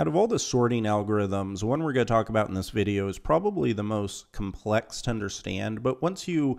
Out of all the sorting algorithms, one we're going to talk about in this video is probably the most complex to understand, but once you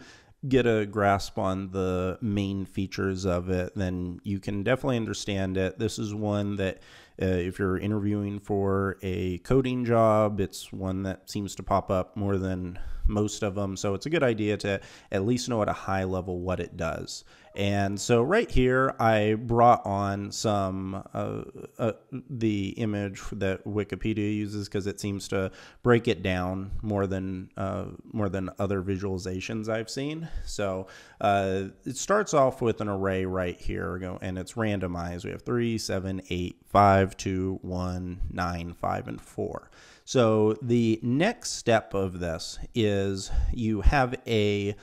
get a grasp on the main features of it, then you can definitely understand it. This is one that, uh, if you're interviewing for a coding job, it's one that seems to pop up more than most of them. So it's a good idea to at least know at a high level what it does. And so right here, I brought on some uh, uh, the image that Wikipedia uses because it seems to break it down more than uh, more than other visualizations I've seen. So uh, it starts off with an array right here, and it's randomized. We have three, seven, eight, five, two, one, nine, five, and four. So the next step of this is you have a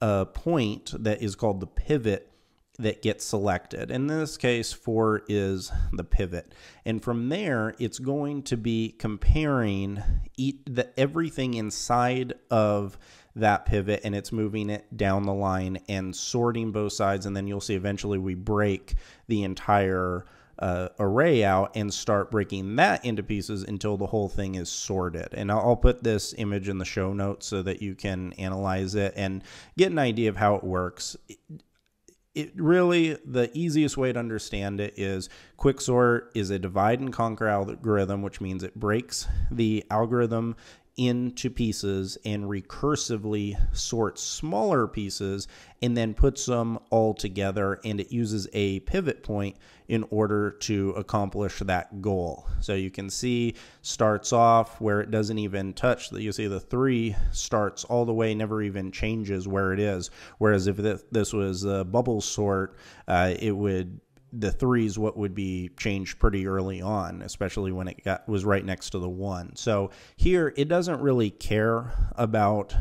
a point that is called the pivot that gets selected. In this case, 4 is the pivot. And from there, it's going to be comparing the, everything inside of that pivot and it's moving it down the line and sorting both sides. And then you'll see eventually we break the entire uh, array out and start breaking that into pieces until the whole thing is sorted. And I'll, I'll, put this image in the show notes so that you can analyze it and get an idea of how it works. It, it really the easiest way to understand it is quicksort is a divide and conquer algorithm which means it breaks the algorithm into pieces and recursively sorts smaller pieces and then puts them all together and it uses a pivot point in order to accomplish that goal. So you can see starts off where it doesn't even touch that you see the 3 starts all the way never even changes where it is whereas if this was a bubble sort uh, it would the three is what would be changed pretty early on, especially when it got was right next to the one. So here it doesn't really care about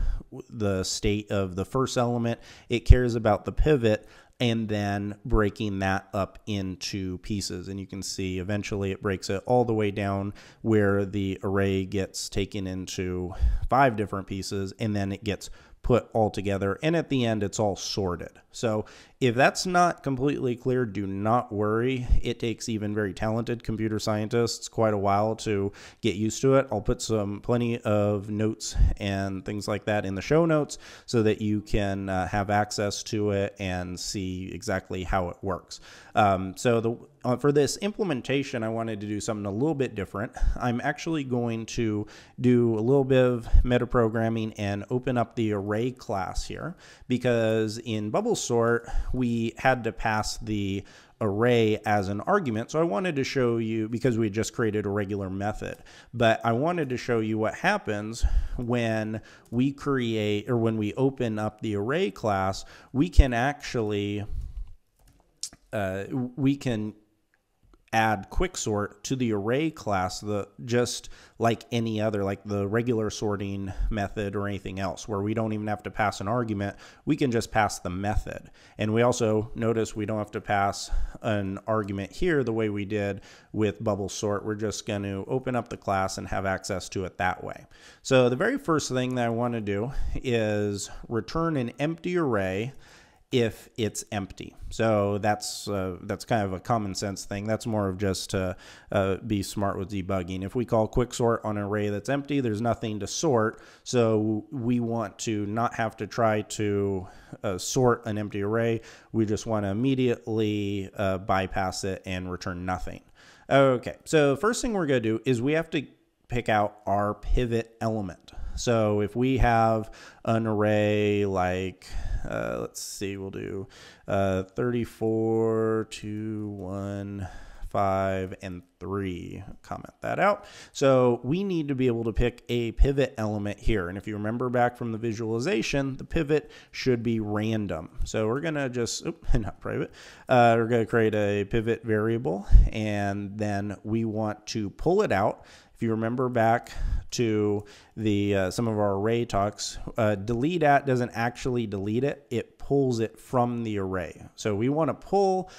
the state of the first element. It cares about the pivot and then breaking that up into pieces. And you can see eventually it breaks it all the way down where the array gets taken into five different pieces and then it gets put all together. And at the end, it's all sorted. So if that's not completely clear, do not worry. It takes even very talented computer scientists quite a while to get used to it. I'll put some plenty of notes and things like that in the show notes so that you can uh, have access to it and see exactly how it works. Um, so the uh, for this implementation, I wanted to do something a little bit different. I'm actually going to do a little bit of metaprogramming and open up the array class here because in bubble sort we had to pass the array as an argument. So I wanted to show you, because we had just created a regular method, but I wanted to show you what happens when we create, or when we open up the array class, we can actually, uh, we can add quicksort to the array class the just like any other like the regular sorting method or anything else where we don't even have to pass an argument we can just pass the method and we also notice we don't have to pass an argument here the way we did with bubble sort we're just going to open up the class and have access to it that way so the very first thing that I want to do is return an empty array if it's empty. So that's uh, that's kind of a common sense thing. That's more of just to uh, be smart with debugging. If we call quick sort on an array that's empty, there's nothing to sort. So we want to not have to try to uh, sort an empty array. We just want to immediately uh, bypass it and return nothing. Okay, so first thing we're going to do is we have to pick out our pivot element. So if we have an array like uh, let's see, we'll do uh, 34, 2, 1 five, and three. Comment that out. So we need to be able to pick a pivot element here. And if you remember back from the visualization, the pivot should be random. So we're going to just, oops, not private, uh, we're going to create a pivot variable and then we want to pull it out. If you remember back to the uh, some of our array talks, uh, delete at doesn't actually delete it. It pulls it from the array. So we want to pull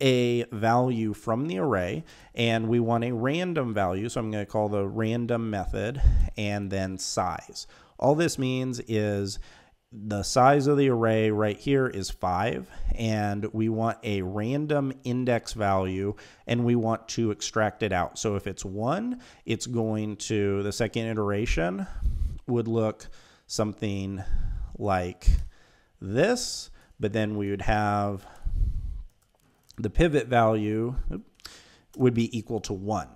a value from the array and we want a random value. So I'm going to call the random method and then size. All this means is the size of the array right here is 5 and we want a random index value and we want to extract it out. So if it's 1, it's going to the second iteration would look something like this, but then we would have the pivot value would be equal to 1.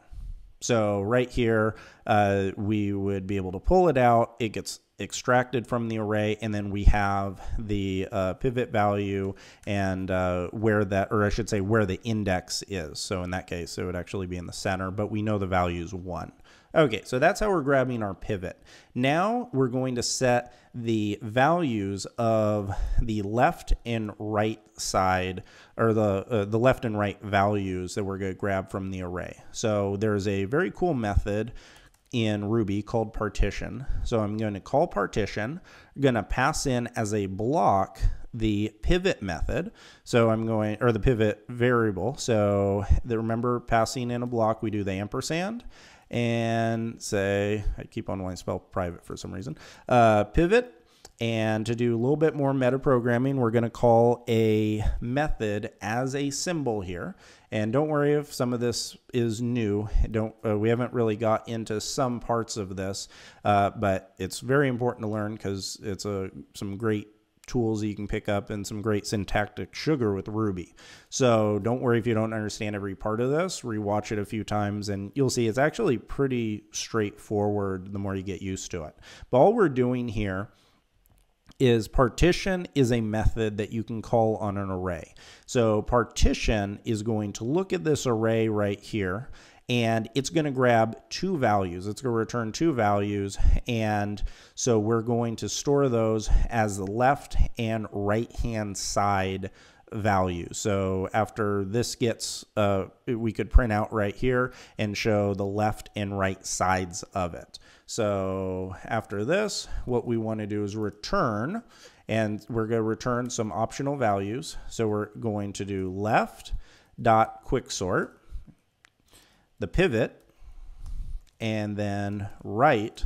So right here, uh, we would be able to pull it out. It gets extracted from the array and then we have the uh, pivot value and uh, where that or I should say where the index is so in that case it would actually be in the center but we know the value is one Okay, so that's how we're grabbing our pivot. Now we're going to set the values of the left and right side, or the, uh, the left and right values that we're gonna grab from the array. So there's a very cool method in Ruby called partition. So I'm going to call partition, I'm going to pass in as a block the pivot method. So I'm going, or the pivot variable. So the, remember passing in a block, we do the ampersand and say, I keep on wanting to spell private for some reason, uh, pivot. And to do a little bit more meta programming, we're going to call a method as a symbol here. And don't worry if some of this is new. Don't uh, we haven't really got into some parts of this, uh, but it's very important to learn because it's a some great tools you can pick up and some great syntactic sugar with Ruby. So don't worry if you don't understand every part of this. Rewatch it a few times and you'll see it's actually pretty straightforward the more you get used to it. But all we're doing here is partition is a method that you can call on an array. So partition is going to look at this array right here and it's going to grab two values. It's going to return two values, and so we're going to store those as the left and right hand side value. So after this gets, uh, we could print out right here and show the left and right sides of it. So after this, what we want to do is return, and we're going to return some optional values. So we're going to do left dot quick sort the pivot, and then right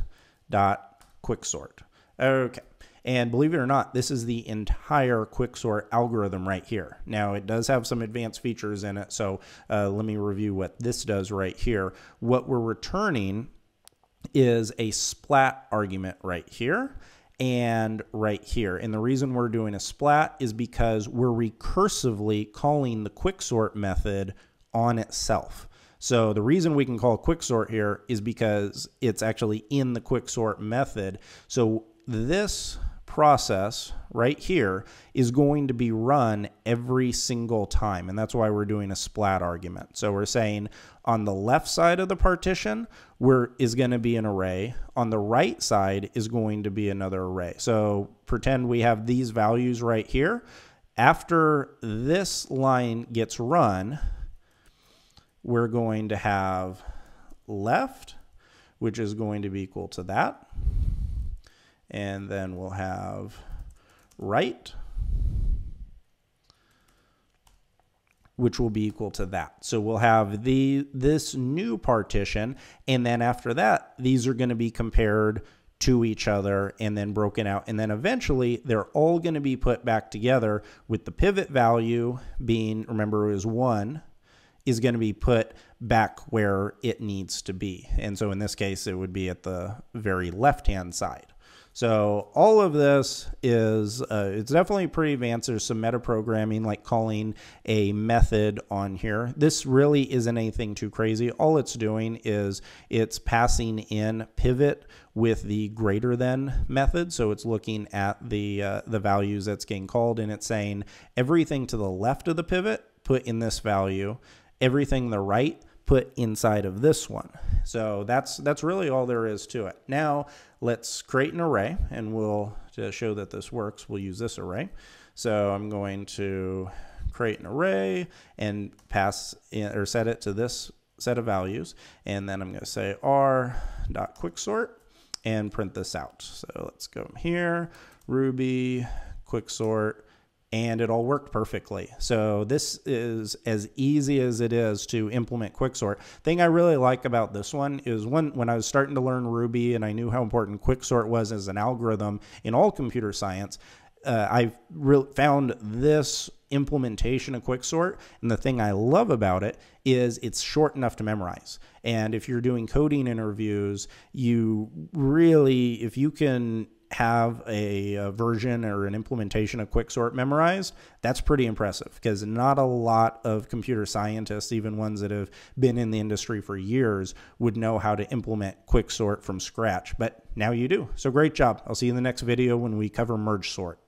dot quicksort. Okay. And believe it or not, this is the entire quicksort algorithm right here. Now, it does have some advanced features in it, so uh, let me review what this does right here. What we're returning is a splat argument right here and right here. And the reason we're doing a splat is because we're recursively calling the quicksort method on itself. So the reason we can call quicksort here is because it's actually in the quicksort method. So this process right here is going to be run every single time. And that's why we're doing a splat argument. So we're saying on the left side of the partition is going to be an array. On the right side is going to be another array. So pretend we have these values right here. After this line gets run, we're going to have left, which is going to be equal to that. And then we'll have right, which will be equal to that. So we'll have the this new partition, and then after that, these are going to be compared to each other and then broken out. And then eventually, they're all going to be put back together with the pivot value being, remember, is 1, is going to be put back where it needs to be. And so in this case, it would be at the very left hand side. So all of this is uh, it's definitely pretty advanced. There's some metaprogramming, like calling a method on here. This really isn't anything too crazy. All it's doing is it's passing in pivot with the greater than method. So it's looking at the uh, the values that's getting called, and it's saying everything to the left of the pivot put in this value everything the right put inside of this one. So that's that's really all there is to it. Now let's create an array and we'll to show that this works, we'll use this array. So I'm going to create an array and pass in, or set it to this set of values. And then I'm going to say r dot sort and print this out. So let's go here, Ruby quicksort and it all worked perfectly. So this is as easy as it is to implement quicksort. Thing I really like about this one is when when I was starting to learn Ruby and I knew how important quicksort was as an algorithm in all computer science, uh, I found this implementation of quicksort and the thing I love about it is it's short enough to memorize. And if you're doing coding interviews, you really if you can have a, a, version or an implementation of Quicksort memorized, that's pretty impressive because not a lot of computer scientists, even ones that have been in the industry for years, would know how to implement Quicksort from scratch. But now you do. So great job. I'll see you in the next video when we cover merge sort.